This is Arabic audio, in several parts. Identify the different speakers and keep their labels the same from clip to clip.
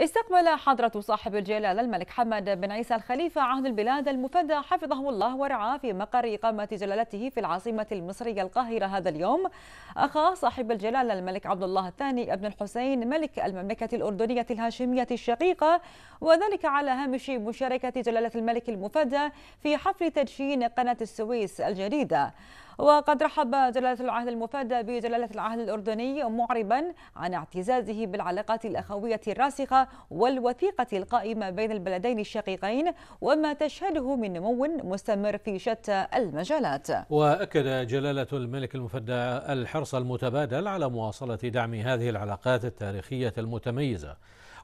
Speaker 1: استقبل حضرة صاحب الجلالة الملك حمد بن عيسى الخليفة عهد البلاد المفدى حفظه الله ورعاه في مقر إقامة جلالته في العاصمة المصرية القاهرة هذا اليوم أخا صاحب الجلالة الملك عبد الله الثاني ابن الحسين ملك المملكة الأردنية الهاشمية الشقيقة وذلك على هامش مشاركة جلالة الملك المفدى في حفل تدشين قناة السويس الجديدة وقد رحب جلالة العهد المفدى بجلالة العهد الأردني معربا عن اعتزازه بالعلاقات الأخوية الراسخة والوثيقة القائمة بين البلدين الشقيقين وما تشهده من نمو مستمر في شتى المجالات
Speaker 2: وأكد جلالة الملك المفدى الحرص المتبادل على مواصلة دعم هذه العلاقات التاريخية المتميزة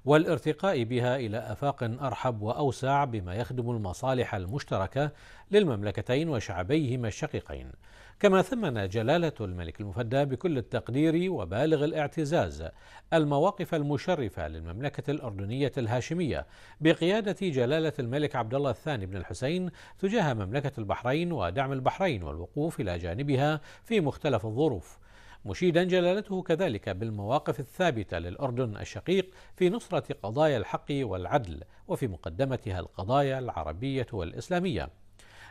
Speaker 2: والارتقاء بها الى افاق ارحب واوسع بما يخدم المصالح المشتركه للمملكتين وشعبيهما الشقيقين. كما ثمن جلاله الملك المفدى بكل التقدير وبالغ الاعتزاز المواقف المشرفه للمملكه الاردنيه الهاشميه بقياده جلاله الملك عبد الله الثاني بن الحسين تجاه مملكه البحرين ودعم البحرين والوقوف الى جانبها في مختلف الظروف. مشيدا جلالته كذلك بالمواقف الثابته للاردن الشقيق في نصره قضايا الحق والعدل وفي مقدمتها القضايا العربيه والاسلاميه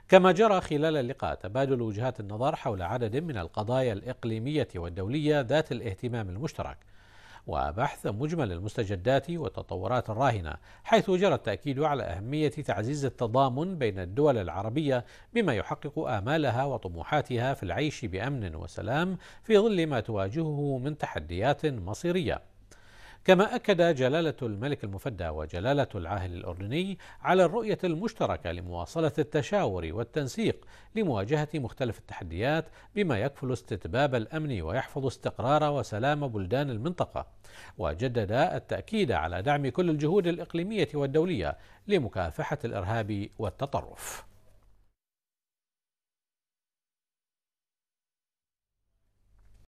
Speaker 2: كما جرى خلال اللقاء تبادل وجهات النظر حول عدد من القضايا الاقليميه والدوليه ذات الاهتمام المشترك وبحث مجمل المستجدات والتطورات الراهنة حيث جرى التأكيد على أهمية تعزيز التضامن بين الدول العربية بما يحقق آمالها وطموحاتها في العيش بأمن وسلام في ظل ما تواجهه من تحديات مصيرية كما أكد جلالة الملك المفدى وجلالة العاهل الأردني على الرؤية المشتركة لمواصلة التشاور والتنسيق لمواجهة مختلف التحديات بما يكفل استتباب الأمن ويحفظ استقرار وسلام بلدان المنطقة وجدد التأكيد على دعم كل الجهود الإقليمية والدولية لمكافحة الإرهاب والتطرف